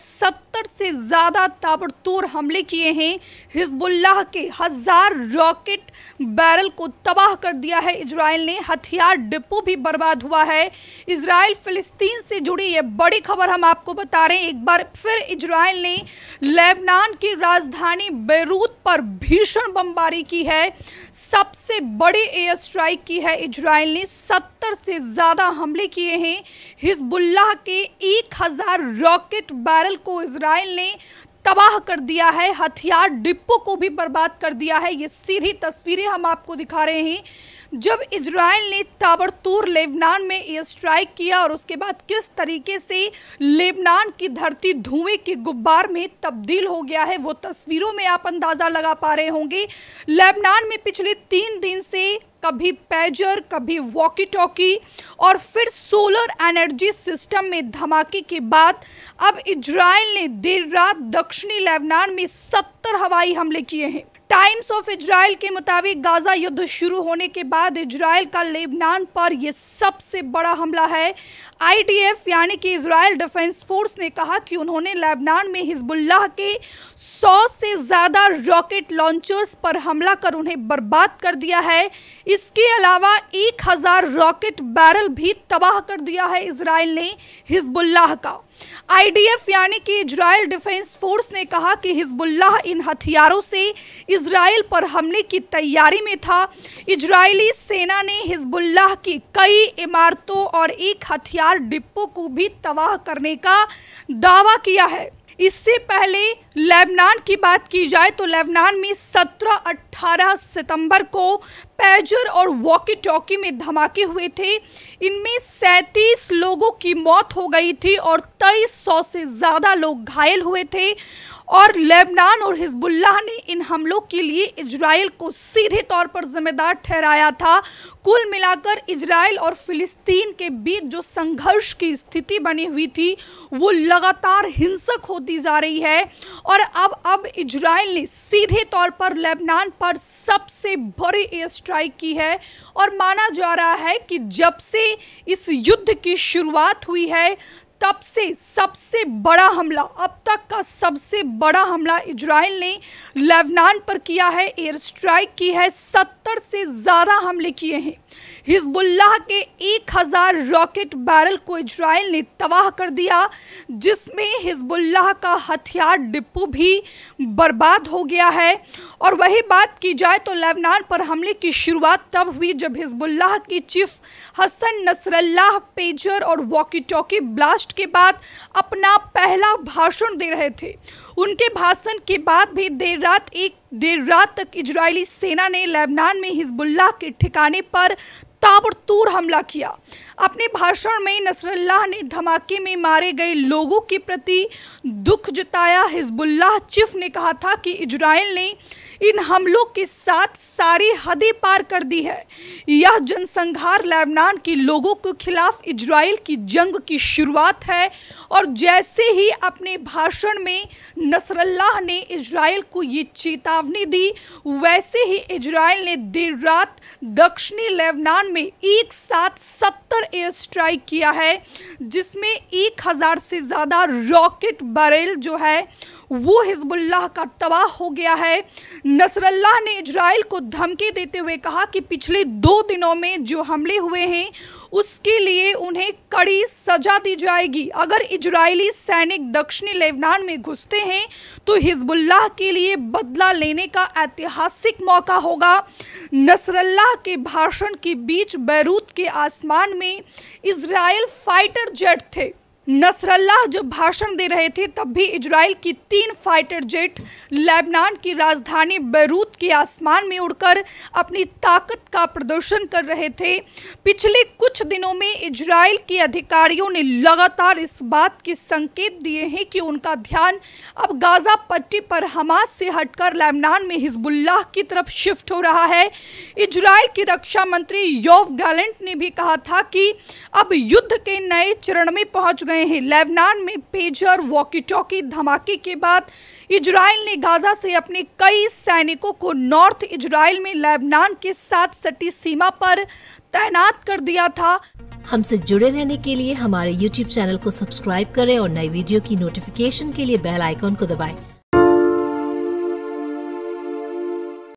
सत्तर से ज़्यादा ताबड़तोड़ हमले किए हैं हिजबुल्लाह के हज़ार रॉकेट बैरल को तबाह कर दिया है इसराइल ने हथियार डिपो भी बर्बाद हुआ है इसराइल फ़िलिस्तीन से जुड़ी यह बड़ी खबर हम आपको बता रहे हैं एक बार फिर इसराइल ने लेबनान की राजधानी बेरूत पर भीषण बमबारी की है सबसे बड़ी एयर स्ट्राइक की है इसराइल ने सत्तर से ज़्यादा हमले किए हैं हिजबुल्लाह के एक रॉकेट बैरल बैरल को इसराइल ने तबाह कर दिया है हथियार डिपो को भी बर्बाद कर दिया है ये सीधी तस्वीरें हम आपको दिखा रहे हैं जब इसराइल ने ताबड़तूर लेबनान में एयर स्ट्राइक किया और उसके बाद किस तरीके से लेबनान की धरती धुएं के गुब्बार में तब्दील हो गया है वो तस्वीरों में आप अंदाज़ा लगा पा रहे होंगे लेबनान में पिछले तीन दिन से कभी पैजर कभी वॉकी टॉकी और फिर सोलर एनर्जी सिस्टम में धमाके के बाद अब इजराइल ने देर रात दक्षिणी लेबनान में सत्तर हवाई हमले किए हैं टाइम्स ऑफ इजराइल के मुताबिक गाज़ा युद्ध शुरू होने के बाद इजराइल का लेबनान पर यह सबसे बड़ा हमला है आईडीएफ यानी कि इजराइल डिफेंस फोर्स ने कहा कि उन्होंने लेबनान में हिजबुल्लाह के 100 से ज़्यादा रॉकेट लॉन्चर्स पर हमला कर उन्हें बर्बाद कर दिया है इसके अलावा 1000 रॉकेट बैरल भी तबाह कर दिया है इसराइल ने हिजबुल्लाह का आईडीएफ यानी कि इजराइल डिफेंस फोर्स ने कहा कि हिजबुल्लाह इन हथियारों से इसराइल पर हमले की तैयारी में था इजरायली सेना ने हिजबुल्लाह की कई इमारतों और एक हथियार डिपो को भी तबाह करने का दावा किया है इससे पहले लेबनान की बात की जाए तो लेबनान में 17-18 सितंबर को पैजर और वॉकी टॉकी में धमाके हुए थे इनमें सैंतीस लोगों की मौत हो गई थी और तेईस सौ से ज़्यादा लोग घायल हुए थे और लेबनान और हिजबुल्लाह ने इन हमलों के लिए इजराइल को सीधे तौर पर जिम्मेदार ठहराया था कुल मिलाकर इजराइल और फिलिस्तीन के बीच जो संघर्ष की स्थिति बनी हुई थी वो लगातार हिंसक होती जा रही है और अब अब इजराइल ने सीधे तौर पर लेबनान पर सबसे बड़े एयर स्ट्राइक की है और माना जा रहा है कि जब से इस युद्ध की शुरुआत हुई है तब से सबसे बड़ा हमला अब तक का सबसे बड़ा हमला इजराइल ने लेबनान पर किया है एयर स्ट्राइक की है सत्तर से ज़्यादा हमले किए हैं हिजबुल्लाह के एक हज़ार रॉकेट बैरल को इजराइल ने तबाह कर दिया जिसमें हिजबुल्लाह का हथियार डिपो भी बर्बाद हो गया है और वही बात की जाए तो लेबनान पर हमले की शुरुआत तब हुई जब हिजबुल्लाह की चीफ हसन नसरल्लाह पेजर और वॉकी टॉकी ब्लास्ट राष्ट्र के बाद अपना पहला भाषण दे रहे थे उनके भाषण के बाद भी देर रात एक देर रात तक इजरायली सेना ने लेबनान में हिजबुल्लाह के ठिकाने पर ताबड़तोड़ हमला किया अपने भाषण में नसरल्लाह ने धमाके में मारे गए लोगों के प्रति दुख जताया हिजबुल्लाह चिफ ने कहा था कि इजराइल ने इन हमलों के साथ सारी हदें पार कर दी है यह जनसंहार लेबनान के लोगों के खिलाफ इजराइल की जंग की शुरुआत है और जैसे ही अपने भाषण में नसरल्लाह ने इजराइल को ये चेतावनी दी वैसे ही इजराइल ने देर रात दक्षिणी लेबनान में एक साथ सत्तर एयर स्ट्राइक किया है जिसमें एक हज़ार से ज़्यादा रॉकेट बरेल जो है वो हिजबुल्लाह का तबाह हो गया है नसरल्लाह ने इजराइल को धमकी देते हुए कहा कि पिछले दो दिनों में जो हमले हुए हैं उसके लिए उन्हें कड़ी सजा दी जाएगी अगर इजरायली सैनिक दक्षिणी लेबनान में घुसते हैं तो हिजबुल्लाह के लिए बदला लेने का ऐतिहासिक मौका होगा नसरल्लाह के भाषण के बीच बीच बैरूत के आसमान में इसराइल फाइटर जेट थे नसरल्लाह जब भाषण दे रहे थे तब भी इजराइल की तीन फाइटर जेट लेबनान की राजधानी बैरूत के आसमान में उड़कर अपनी ताकत का प्रदर्शन कर रहे थे पिछले कुछ दिनों में इजराइल के अधिकारियों ने लगातार इस बात के संकेत दिए हैं कि उनका ध्यान अब गाज़ा पट्टी पर हमास से हटकर लेबनान में हिजबुल्लाह की तरफ शिफ्ट हो रहा है इजराइल के रक्षा मंत्री योव गैलेंट ने भी कहा था कि अब युद्ध के नए चरण में पहुंच गए गए हैं लेबनान में पेजर वॉकी टॉकी धमाके के बाद इजराइल ने गाजा से अपने कई सैनिकों को नॉर्थ इजराइल में लेबनान के साथ सटी सीमा पर तैनात कर दिया था हमसे जुड़े रहने के लिए हमारे YouTube चैनल को सब्सक्राइब करें और नई वीडियो की नोटिफिकेशन के लिए बेल आइकॉन को दबाएं।